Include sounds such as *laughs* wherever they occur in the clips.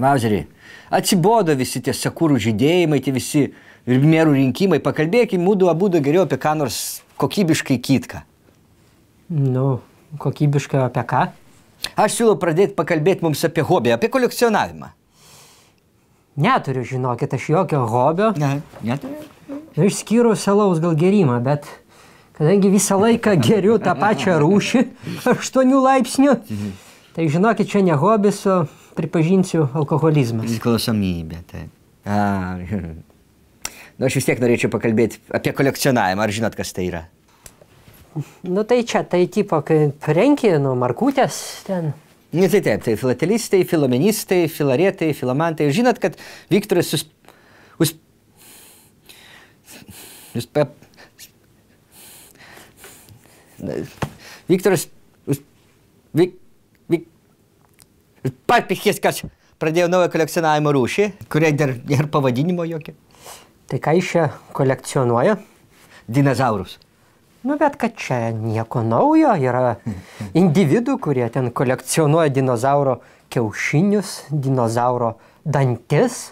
Mauzerį. Atsibodo visi tie sekūrų žydėjimai, tie visi ir merų rinkimai. Pakalbėkime mūdu abu geriau apie ką nors kokybiškai kitką. Nu, kokybiškai apie ką? Aš siūlau pradėti pakalbėti mums apie hobį, apie kolekcionavimą. Neturiu, žinokit, aš jokio hobio. Ne, neturiu. Išskyrus alaus gal gerimą, bet kadangi visą laiką geriu tą pačią rūšį, 8 *laughs* laipsnių, mhm. tai žinokit, čia ne hobis, o pripažinsiu, alkoholizmas. Priklausomybė, taip. A, *laughs* nu, aš vis tiek norėčiau pakalbėti apie kolekcionavimą. Ar žinot, kas tai yra? Nu, tai čia, tai tipo, kai renki, nu, markutės ten. Nu, tai taip, tai filatelistai, filomenistai, filarietai, filomantai. Žinot, kad Viktoras sus... Us... Jūs pe... Viktoras... Us... Vik... Papiškis, kas pradėjo naują kolekcionavimo rūšį, kuriai dar ir pavadinimo jokio. Tai ką iš čia kolekcionuoja? Dinozaurus. Nu, bet kad čia nieko naujo, yra individų, kurie ten kolekcionuoja dinozauro kiaušinius, dinozauro dantis,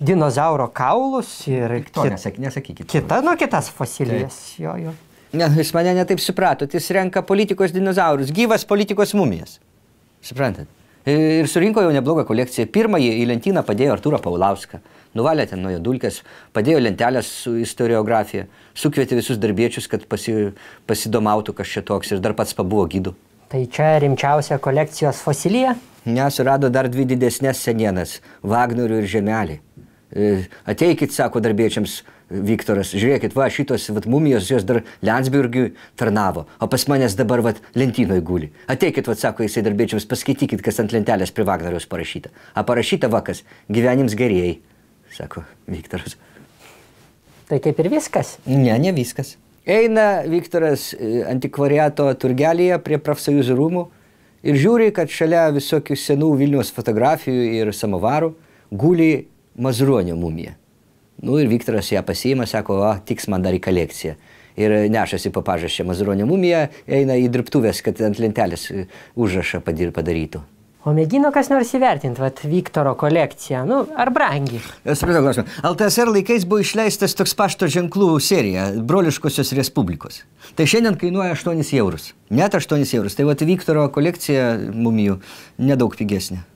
dinozauro kaulus ir... To kit... nesak, nesakykit. Kita, nu, kitas fosilijas. Tai. Jo, jo. Ne, jūs mane netaip supratot, jis renka politikos dinozaurus, gyvas politikos mumijas. Suprantat? E, ir surinko jau neblogą kolekciją. Pirmąjį į lentyną padėjo Artūrą Paulauską. Nuvalė ten nuo jo dulkės, padėjo lentelės su istoriografija, sukvietė visus darbiečius, kad pasi, pasidomautų, kas čia toks ir dar pats pabuvo gydu. Tai čia rimčiausia kolekcijos fosilija? Nesurado dar dvi didesnės senienas - Vagnorių ir Žemelį. E, ateikit, sako darbiečiams e, Viktoras, žiūrėkit, va šitos vat, mumijos, jos dar Landsbergiui tarnavo, o pas manęs dabar vat, lentynoje guli. Ateikit, vat, sako jisai darbiečiams, paskaitykit, kas ant lentelės prie Vagnariaus parašyta. A parašyta vakas, gyvenims gerėjai, sako Viktoras. Tai kaip ir viskas? Ne, ne viskas. Eina Viktoras e, antikvariato turgelėje prie profsąjūzų rūmų ir žiūri, kad šalia visokių senų Vilniaus fotografijų ir samovarų guli Mazuronio mumija. Nu ir Viktoras ją pasiima, sako, o, tiks man dar į kolekciją. Ir nešasi papažašę Mazuronio mumiją, eina į dirbtuvės, kad ant lentelės e, užrašą padarytų. O mėgino kas nors įvertinti, vat, Viktoro kolekciją, nu, ar brangiai? Supratau klausimą. LTSR laikais buvo išleistas toks pašto ženklų serija - Broliškosios Respublikos. Tai šiandien kainuoja 8 eurus. Net 8 eurus. Tai vat Viktoro kolekcija mumijų nedaug pigesnė.